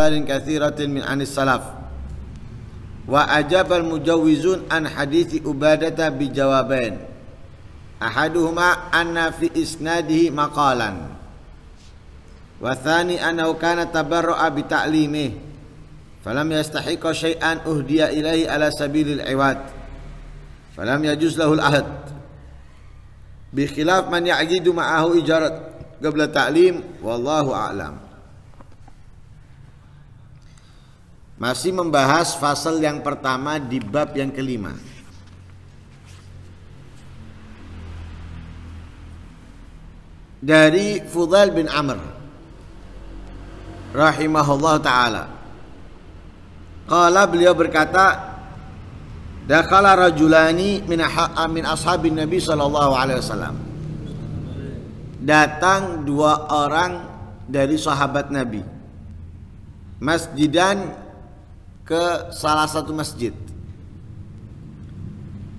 atharin kathiratin min anis salaf wa ajabal mujawizun an hadithi ubadata bi jawabain ahaduhuma anna fi isnadihi maqalan wa thani annahu kana tabarra'a bi ta'limih falam yastahiqa syai'an uhdiya ilaihi ala sabilil iwad falam yajuz lahu al-ahd bi khilaf man ya'jidu ijarat wallahu Masih membahas fasal yang pertama di bab yang kelima. Dari Fudail bin Amr rahimahullah taala. Qala beliau berkata, "Dakhala rajulani min min ashabin Nabi sallallahu alaihi wasallam." Datang dua orang dari sahabat Nabi. Masjidan ke salah satu masjid.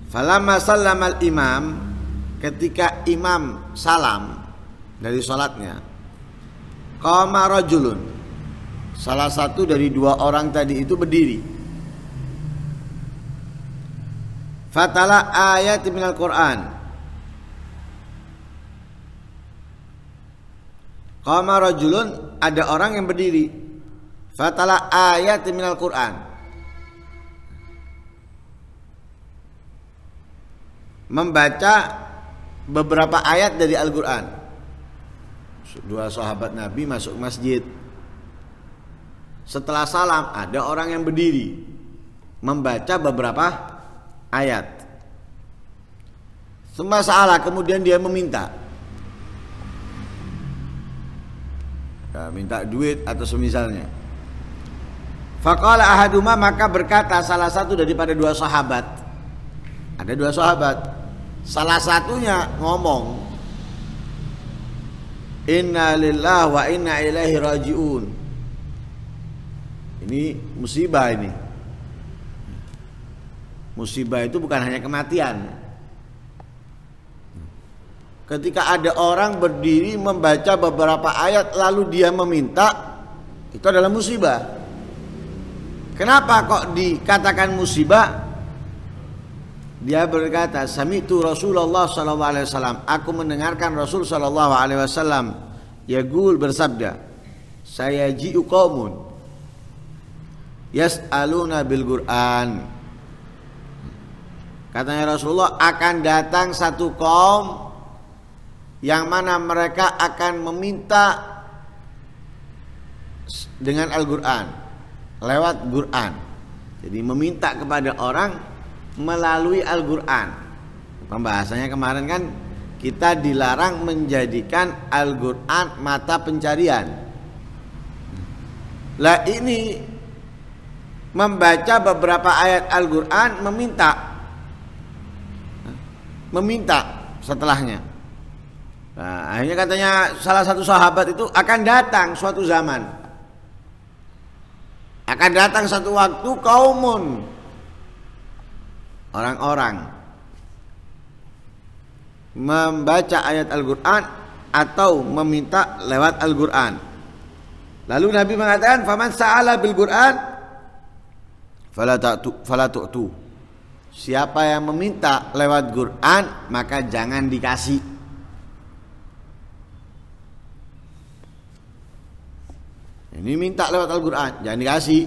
Falamma al imam ketika imam salam dari sholatnya qama rajulun salah satu dari dua orang tadi itu berdiri fatala ayat minal quran qama rajulun ada orang yang berdiri Fatala ayat al Quran. Membaca beberapa ayat dari Al-Quran. Dua sahabat Nabi masuk masjid. Setelah salam ada orang yang berdiri membaca beberapa ayat. Semua salah kemudian dia meminta ya, minta duit atau semisalnya Fakallah ahaduma maka berkata salah satu daripada dua sahabat. Ada dua sahabat. Salah satunya ngomong Inna lillah wa inna ilaihi rajiun. Ini musibah ini. Musibah itu bukan hanya kematian. Ketika ada orang berdiri membaca beberapa ayat lalu dia meminta, itu adalah musibah. Kenapa kok dikatakan musibah? Dia berkata, "Sami itu Rasulullah sallallahu alaihi wasallam." Aku mendengarkan Rasul sallallahu alaihi wasallam yaqul bersabda, "Saya ji'u qaumun aluna bil Qur'an." Katanya Rasulullah akan datang satu kaum yang mana mereka akan meminta dengan Al-Qur'an lewat Quran. Jadi meminta kepada orang melalui Al-Quran. Pembahasannya kemarin kan kita dilarang menjadikan Al-Quran mata pencarian. Lah ini membaca beberapa ayat Al-Quran meminta meminta setelahnya. Nah, akhirnya katanya salah satu sahabat itu akan datang suatu zaman akan datang satu waktu kaumun orang-orang membaca ayat Al-Qur'an atau meminta lewat Al-Qur'an. Lalu Nabi mengatakan, "Faman sa'ala bil Qur'an fala tu, Siapa yang meminta lewat Qur'an maka jangan dikasih. Ini minta lewat Al-Quran, jangan dikasih.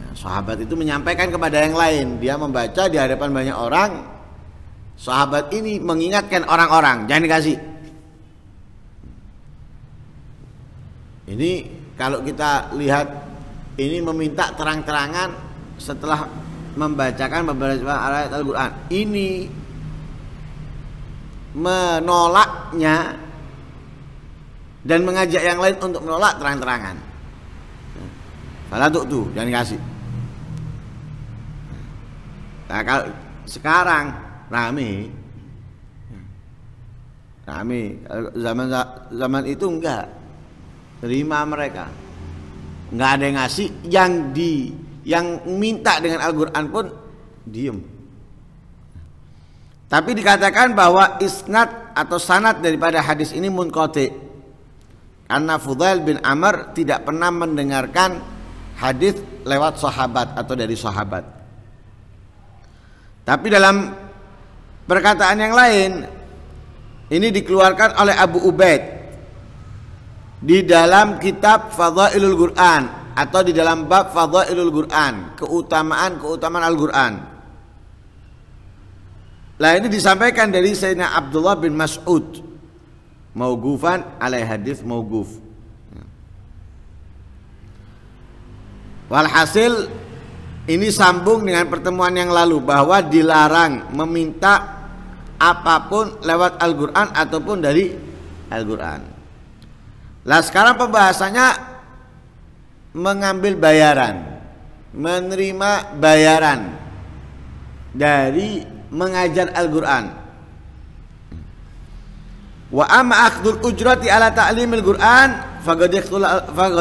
Nah, sahabat itu menyampaikan kepada yang lain, dia membaca di hadapan banyak orang. Sahabat ini mengingatkan orang-orang, jangan dikasih. Ini kalau kita lihat ini meminta terang-terangan setelah membacakan beberapa ayat Al-Quran. Ini menolaknya dan mengajak yang lain untuk menolak terang-terangan. Salah tuh tuh jangan kasih. Nah, kalau sekarang rame rame zaman zaman itu enggak terima mereka enggak ada yang ngasih yang di yang minta dengan Al-Quran pun diem tapi dikatakan bahwa isnat atau sanat daripada hadis ini munkotik Anna Fudail bin Amr tidak pernah mendengarkan hadis lewat sahabat atau dari sahabat. Tapi dalam perkataan yang lain ini dikeluarkan oleh Abu Ubaid di dalam kitab Fadhailul Quran atau di dalam bab Fadhailul Quran, keutamaan-keutamaan Al-Quran. Lah ini disampaikan dari Sayyidina Abdullah bin Mas'ud maugufan ala hadis mauguf walhasil ini sambung dengan pertemuan yang lalu bahwa dilarang meminta apapun lewat Al-Quran ataupun dari Al-Quran lah sekarang pembahasannya mengambil bayaran menerima bayaran dari mengajar Al-Quran Wa amma akhdul ujrati ala ta'limil Qur'an faqad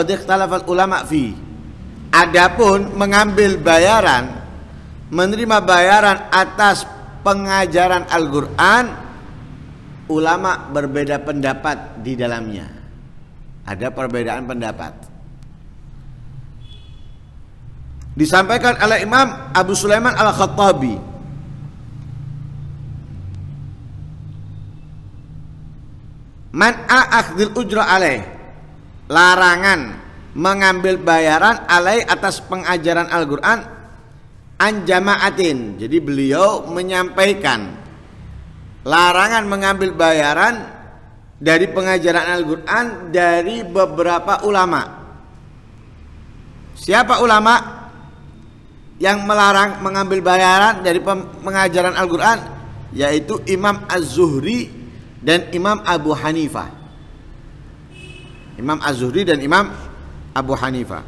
ikhtalafal ulama fi. Adapun mengambil bayaran menerima bayaran atas pengajaran Al-Qur'an ulama berbeda pendapat di dalamnya. Ada perbedaan pendapat. Disampaikan oleh Imam Abu Sulaiman Al-Khattabi Man akhdil ujra alaih. Larangan mengambil bayaran alai atas pengajaran Al-Qur'an an jama'atin. Jadi beliau menyampaikan larangan mengambil bayaran dari pengajaran Al-Qur'an dari beberapa ulama. Siapa ulama yang melarang mengambil bayaran dari pengajaran Al-Qur'an? Yaitu Imam Az-Zuhri dan Imam Abu Hanifah. Imam Az-Zuhri dan Imam Abu Hanifah.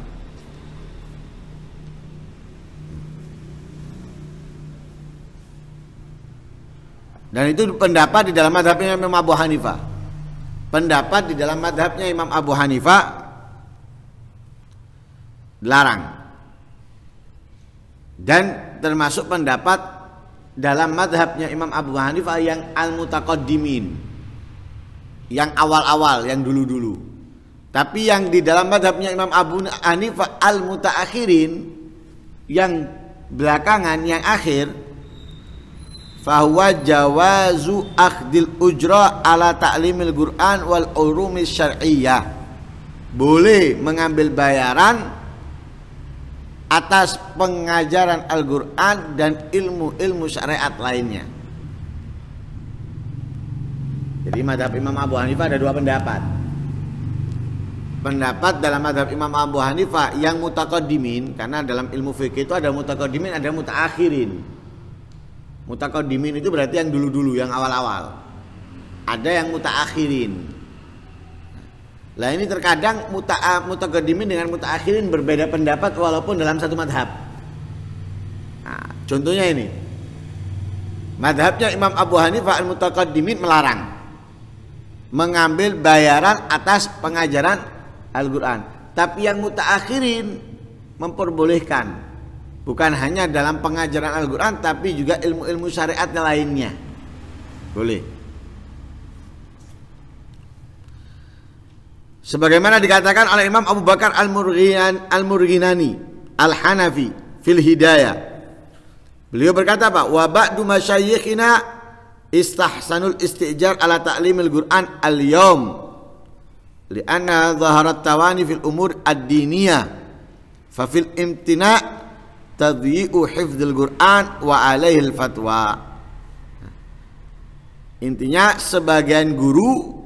Dan itu pendapat di dalam madhabnya Imam Abu Hanifah. Pendapat di dalam madhabnya Imam Abu Hanifah larang. Dan termasuk pendapat dalam madhabnya Imam Abu Hanifah yang al-mutaqaddimin yang awal-awal yang dulu-dulu tapi yang di dalam madhabnya Imam Abu Hanifah al mutaakhirin yang belakangan yang akhir fahuwa jawazu akhdil ujra ala ta'limil Qur'an wal urumi syar'iyyah boleh mengambil bayaran atas pengajaran Al-Qur'an dan ilmu-ilmu syariat lainnya jadi madhab Imam Abu Hanifah ada dua pendapat. Pendapat dalam madhab Imam Abu Hanifah yang mutakodimin, karena dalam ilmu fikih itu ada mutakodimin, ada mutaakhirin. Mutakodimin itu berarti yang dulu-dulu, yang awal-awal. Ada yang mutaakhirin. Nah ini terkadang muta mutakodimin dengan mutaakhirin berbeda pendapat walaupun dalam satu madhab. Nah, contohnya ini, madhabnya Imam Abu Hanifah al mutakadimin melarang mengambil bayaran atas pengajaran Al-Quran. Tapi yang mutaakhirin memperbolehkan. Bukan hanya dalam pengajaran Al-Quran tapi juga ilmu-ilmu syariat lainnya. Boleh. Sebagaimana dikatakan oleh Imam Abu Bakar Al-Murghinani Al Al-Hanafi fil Hidayah. Beliau berkata, "Pak, wa ba'du masyayikhina istahsanul istijar ala ta'limil Qur'an al-yawm li'anna zaharat tawani fil umur ad-diniyah fa fil imtina tadyi'u hifdzil Qur'an wa alaihi fatwa intinya sebagian guru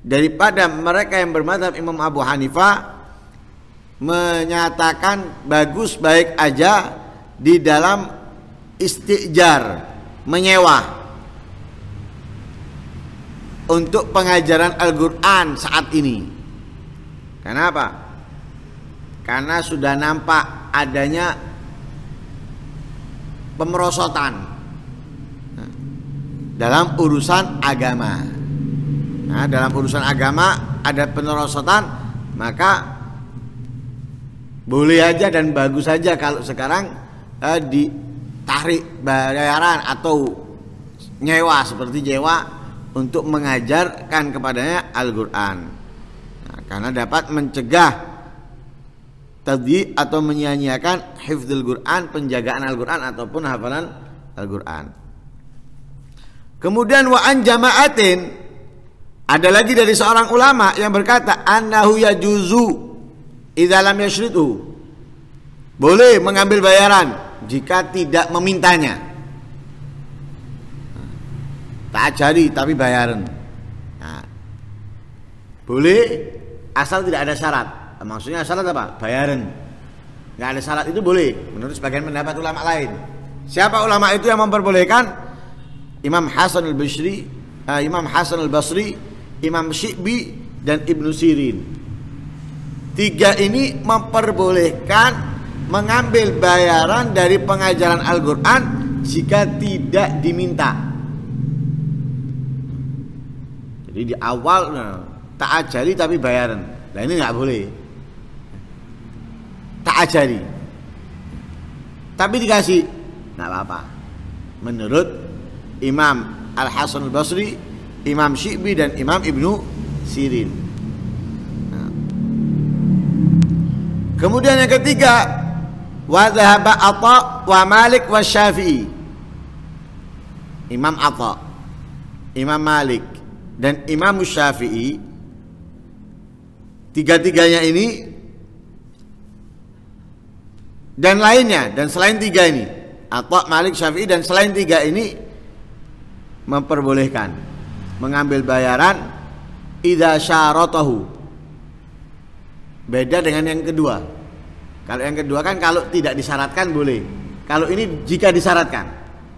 daripada mereka yang bermadhab Imam Abu Hanifah menyatakan bagus baik aja di dalam istijar menyewa untuk pengajaran Al-Quran saat ini. kenapa? Karena sudah nampak adanya pemerosotan dalam urusan agama. Nah, dalam urusan agama ada penerosotan, maka boleh aja dan bagus saja kalau sekarang eh, ditarik bayaran atau nyewa seperti nyewa untuk mengajarkan kepadanya Al-Quran nah, karena dapat mencegah tadi atau menyanyiakan hifdul Quran penjagaan Al-Quran ataupun hafalan Al-Quran kemudian wa'an jama'atin ada lagi dari seorang ulama yang berkata annahu yajuzu juzu lam yasritu boleh mengambil bayaran jika tidak memintanya tak ajari tapi bayaran nah, boleh asal tidak ada syarat maksudnya syarat apa bayaran nggak ada syarat itu boleh menurut sebagian pendapat ulama lain siapa ulama itu yang memperbolehkan Imam Hasan al Basri uh, eh, Imam Hasan al Basri Imam Syi'bi dan Ibnu Sirin tiga ini memperbolehkan mengambil bayaran dari pengajaran Al-Quran jika tidak diminta Jadi di awal nah, tak ajari tapi bayaran. Nah ini nggak boleh. Tak ajari. Tapi dikasih. Nggak apa-apa. Menurut Imam Al-Hasan Al-Basri, Imam Syi'bi dan Imam Ibnu Sirin. Nah. Kemudian yang ketiga, wa dhahaba Atha wa Malik wa Syafi'i. Imam Atha, Imam Malik, dan Imam Syafi'i tiga-tiganya ini dan lainnya dan selain tiga ini atau Malik Syafi'i dan selain tiga ini memperbolehkan mengambil bayaran idza syaratahu beda dengan yang kedua kalau yang kedua kan kalau tidak disyaratkan boleh kalau ini jika disyaratkan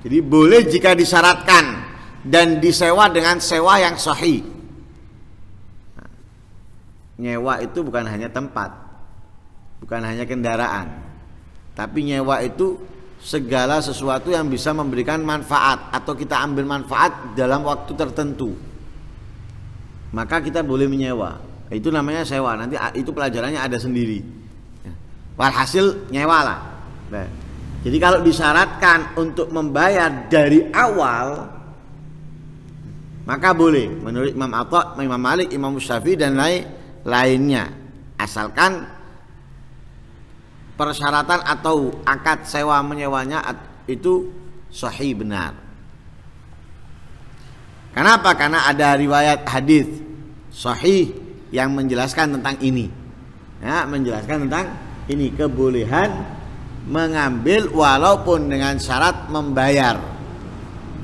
jadi boleh jika disyaratkan dan disewa dengan sewa yang sahih. Nyewa itu bukan hanya tempat, bukan hanya kendaraan, tapi nyewa itu segala sesuatu yang bisa memberikan manfaat atau kita ambil manfaat dalam waktu tertentu. Maka kita boleh menyewa. Itu namanya sewa. Nanti itu pelajarannya ada sendiri. Ya. Walhasil nyewa lah. Nah. Jadi kalau disyaratkan untuk membayar dari awal maka boleh menurut Imam Atok, Imam Malik, Imam Musyafi dan lain lainnya asalkan persyaratan atau akad sewa menyewanya itu sahih benar. Kenapa? Karena ada riwayat hadis sahih yang menjelaskan tentang ini. Ya, menjelaskan tentang ini kebolehan mengambil walaupun dengan syarat membayar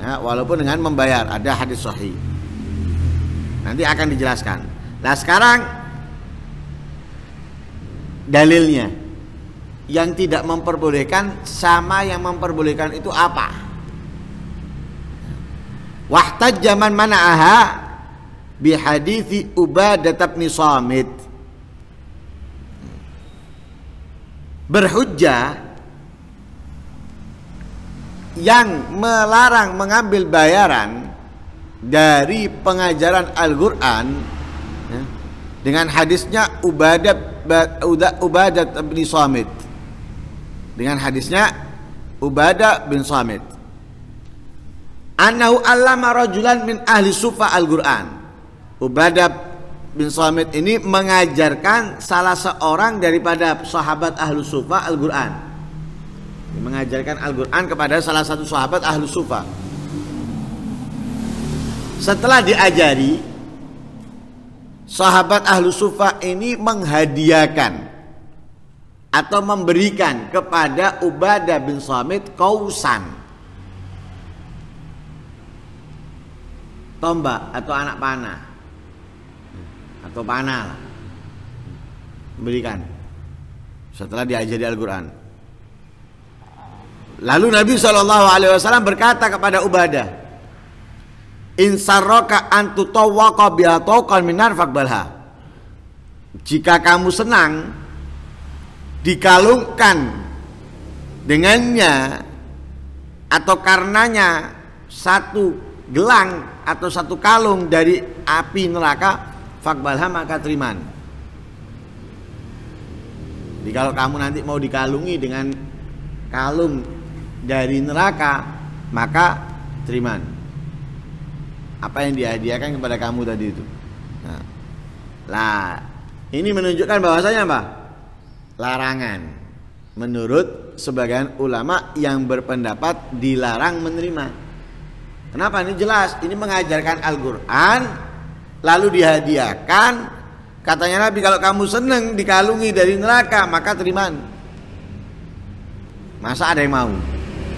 ya, walaupun dengan membayar ada hadis sahih nanti akan dijelaskan nah sekarang dalilnya yang tidak memperbolehkan sama yang memperbolehkan itu apa wahtaj zaman mana aha hadithi ubadah tetap samit berhujjah yang melarang mengambil bayaran dari pengajaran Al-Quran ya, dengan hadisnya Ubadat Ubadat bin Samit dengan hadisnya Ubadah bin Samit Anahu allama rajulan min ahli sufa Al-Quran Ubadah bin Samit ini mengajarkan salah seorang daripada sahabat ahli sufa Al-Quran mengajarkan Al-Quran kepada salah satu sahabat ahlu sufa setelah diajari sahabat ahlu sufa ini menghadiahkan atau memberikan kepada Ubadah bin Samit kausan tombak atau anak panah atau panah memberikan setelah diajari Al-Quran Lalu Nabi Shallallahu Alaihi Wasallam berkata kepada Ubadah, Insaroka antutawaka minar fakbalha. Jika kamu senang, dikalungkan dengannya atau karenanya satu gelang atau satu kalung dari api neraka fakbalha maka terima. Jadi kalau kamu nanti mau dikalungi dengan kalung dari neraka maka terima apa yang dihadiahkan kepada kamu tadi itu nah, lah ini menunjukkan bahwasanya apa larangan menurut sebagian ulama yang berpendapat dilarang menerima kenapa ini jelas ini mengajarkan Al-Quran lalu dihadiahkan katanya Nabi kalau kamu seneng dikalungi dari neraka maka terima. masa ada yang mau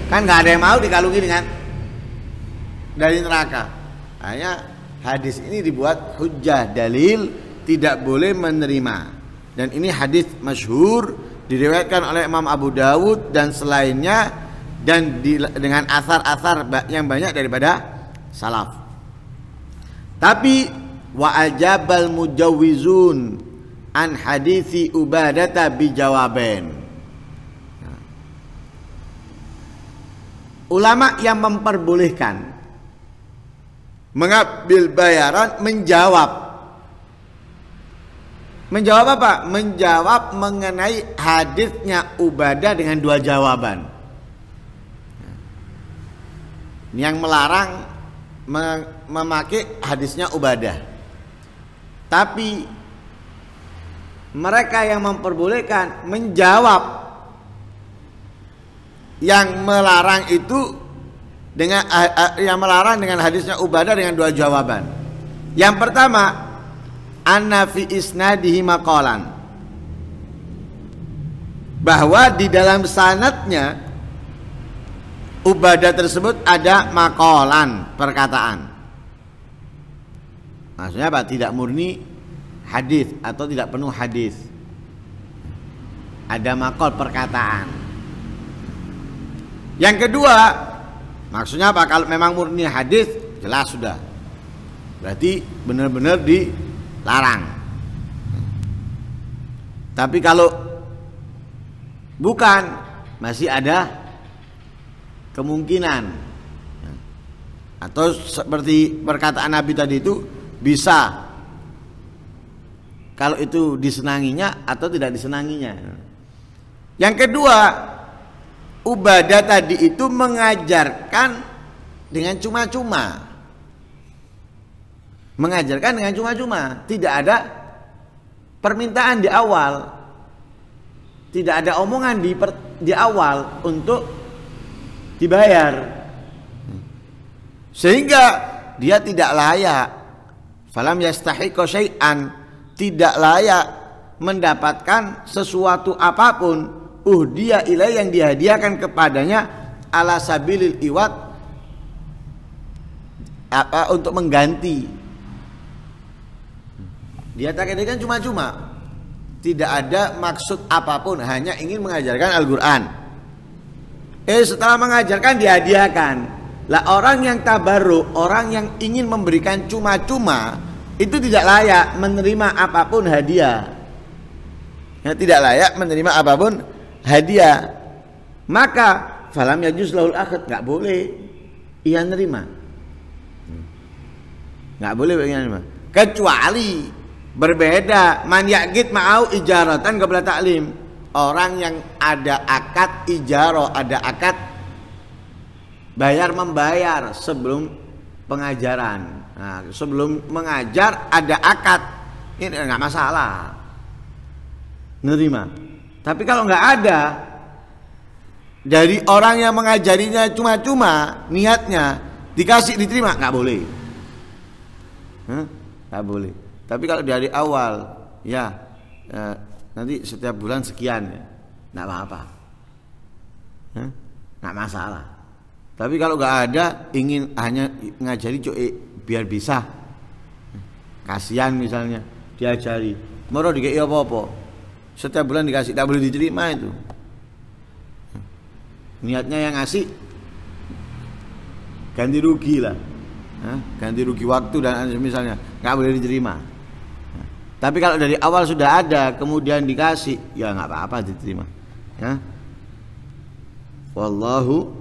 kan nggak ada yang mau dikalungi kan dari neraka hanya hadis ini dibuat hujah dalil tidak boleh menerima dan ini hadis masyhur diriwayatkan oleh Imam Abu Dawud dan selainnya dan di, dengan asar-asar yang banyak daripada salaf tapi wa ajabal mujawizun an hadisi ubadata bijawaben Ulama yang memperbolehkan mengambil bayaran menjawab menjawab apa? Menjawab mengenai hadisnya Ubadah dengan dua jawaban. Yang melarang memakai hadisnya Ubadah. Tapi mereka yang memperbolehkan menjawab yang melarang itu dengan ah, ah, yang melarang dengan hadisnya Ubadah dengan dua jawaban. Yang pertama, anna fi isnadihi Bahwa di dalam sanatnya Ubadah tersebut ada makolan perkataan. Maksudnya apa? Tidak murni hadis atau tidak penuh hadis. Ada makol perkataan. Yang kedua, maksudnya apa? Kalau memang murni hadis, jelas sudah. Berarti benar-benar dilarang. Tapi kalau bukan, masih ada kemungkinan. Atau seperti perkataan Nabi tadi itu bisa kalau itu disenanginya atau tidak disenanginya. Yang kedua, Ubadah tadi itu mengajarkan dengan cuma-cuma. Mengajarkan dengan cuma-cuma, tidak ada permintaan di awal. Tidak ada omongan di per, di awal untuk dibayar. Sehingga dia tidak layak. Falam yastahiqo syai'an, tidak layak mendapatkan sesuatu apapun dia ilai yang dihadiahkan kepadanya ala sabilil iwat apa untuk mengganti tak ini kan cuma-cuma tidak ada maksud apapun hanya ingin mengajarkan Al-Quran eh setelah mengajarkan dihadiahkan lah orang yang tabaruk orang yang ingin memberikan cuma-cuma itu tidak layak menerima apapun hadiah ya, tidak layak menerima apapun hadiah maka falam juz laul akhd nggak boleh ia nerima hmm. nggak boleh ia nerima kecuali berbeda man git ma'au ijaratan kepada taklim orang yang ada akad ijaro ada akad bayar membayar sebelum pengajaran nah, sebelum mengajar ada akad ini nggak masalah nerima tapi kalau nggak ada dari orang yang mengajarinya cuma-cuma niatnya dikasih diterima nggak boleh, nggak boleh. Tapi kalau dari awal ya eh, nanti setiap bulan sekian ya nggak apa-apa, nggak masalah. Tapi kalau nggak ada ingin hanya ngajari cuy eh, biar bisa kasihan misalnya diajari, mau dikei apa-apa setiap bulan dikasih, tak boleh diterima itu. Niatnya yang ngasih ganti rugi lah. Ganti rugi waktu dan misalnya nggak boleh diterima. tapi kalau dari awal sudah ada, kemudian dikasih, ya nggak apa-apa diterima. Ya. Wallahu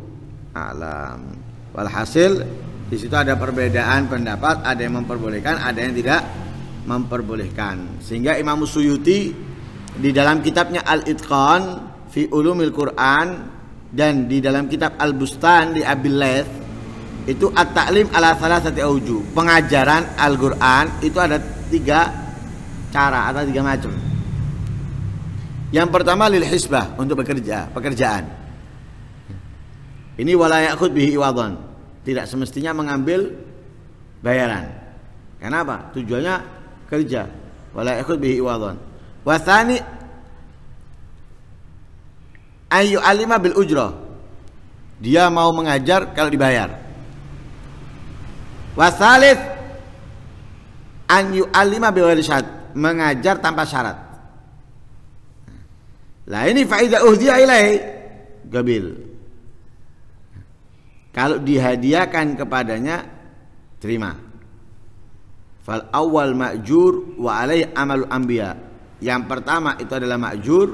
alam. Walhasil di situ ada perbedaan pendapat, ada yang memperbolehkan, ada yang tidak memperbolehkan. Sehingga Imam Suyuti di dalam kitabnya Al-Itqan fi Ulumil Quran dan di dalam kitab Al-Bustan di Abilaith itu at taklim ala satu auju. Pengajaran Al-Qur'an itu ada tiga cara atau tiga macam. Yang pertama lil hisbah untuk bekerja, pekerjaan. Ini walayakut bihi iwadhan. Tidak semestinya mengambil bayaran. Kenapa? Tujuannya kerja. walayakut bihi iwadhan. Wasani ayu alima bil ujro Dia mau mengajar kalau dibayar. wasalis an alima bil syarat, mengajar tanpa syarat. Lah ini faida uhdiya ilai gabil. Kalau dihadiahkan kepadanya terima. Fal awal ma'jur wa alai amalul anbiya. Yang pertama itu adalah makjur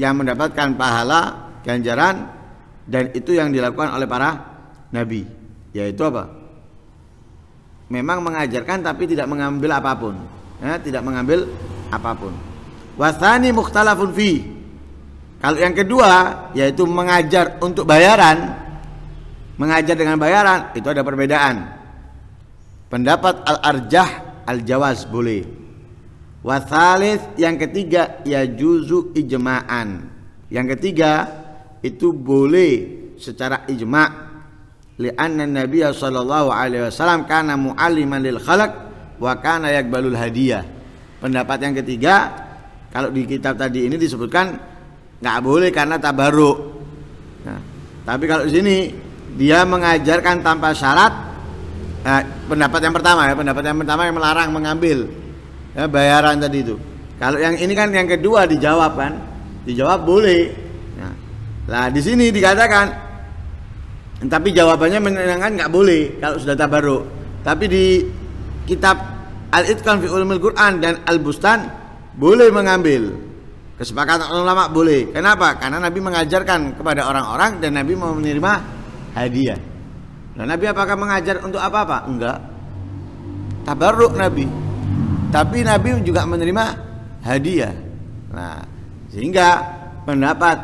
yang mendapatkan pahala ganjaran dan itu yang dilakukan oleh para nabi yaitu apa? Memang mengajarkan tapi tidak mengambil apapun. Ya, tidak mengambil apapun. Wasani mukhtalafun fi. Kalau yang kedua yaitu mengajar untuk bayaran, mengajar dengan bayaran itu ada perbedaan. Pendapat al-arjah al-jawaz boleh Wasalis yang ketiga ya juzu ijma'an. Yang ketiga itu boleh secara ijma' li'anna nabi sallallahu alaihi wasallam kana mualliman lil khalq wa kana yakbalul hadiah. Pendapat yang ketiga kalau di kitab tadi ini disebutkan nggak boleh karena tabaruk. Nah, tapi kalau di sini dia mengajarkan tanpa syarat nah, pendapat yang pertama ya pendapat yang pertama yang melarang mengambil ya, bayaran tadi itu kalau yang ini kan yang kedua dijawab kan dijawab boleh nah, di sini dikatakan tapi jawabannya menyenangkan nggak boleh kalau sudah tabaruk tapi di kitab al itqan fi ulumul quran dan al bustan boleh mengambil kesepakatan ulama boleh kenapa karena nabi mengajarkan kepada orang-orang dan nabi mau menerima hadiah nah nabi apakah mengajar untuk apa apa enggak tabaruk nabi tapi Nabi juga menerima hadiah. Nah, sehingga pendapat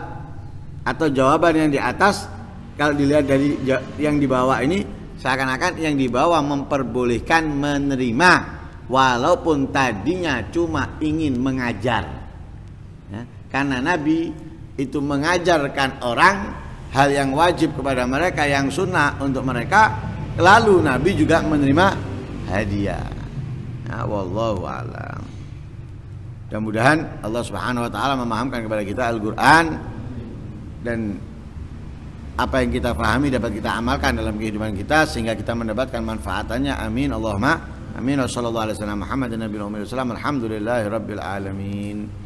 atau jawaban yang di atas kalau dilihat dari yang dibawa ini seakan-akan yang dibawa memperbolehkan menerima walaupun tadinya cuma ingin mengajar. Ya, karena Nabi itu mengajarkan orang hal yang wajib kepada mereka yang sunnah untuk mereka lalu Nabi juga menerima hadiah. Nah, wallahu alam. Mudah-mudahan Allah Subhanahu wa taala memahamkan kepada kita Al-Qur'an dan apa yang kita pahami dapat kita amalkan dalam kehidupan kita sehingga kita mendapatkan manfaatannya. Amin. Allahumma amin. Wassallallahu alaihi wasallam Muhammadin nabiyil Alhamdulillahirabbil alamin.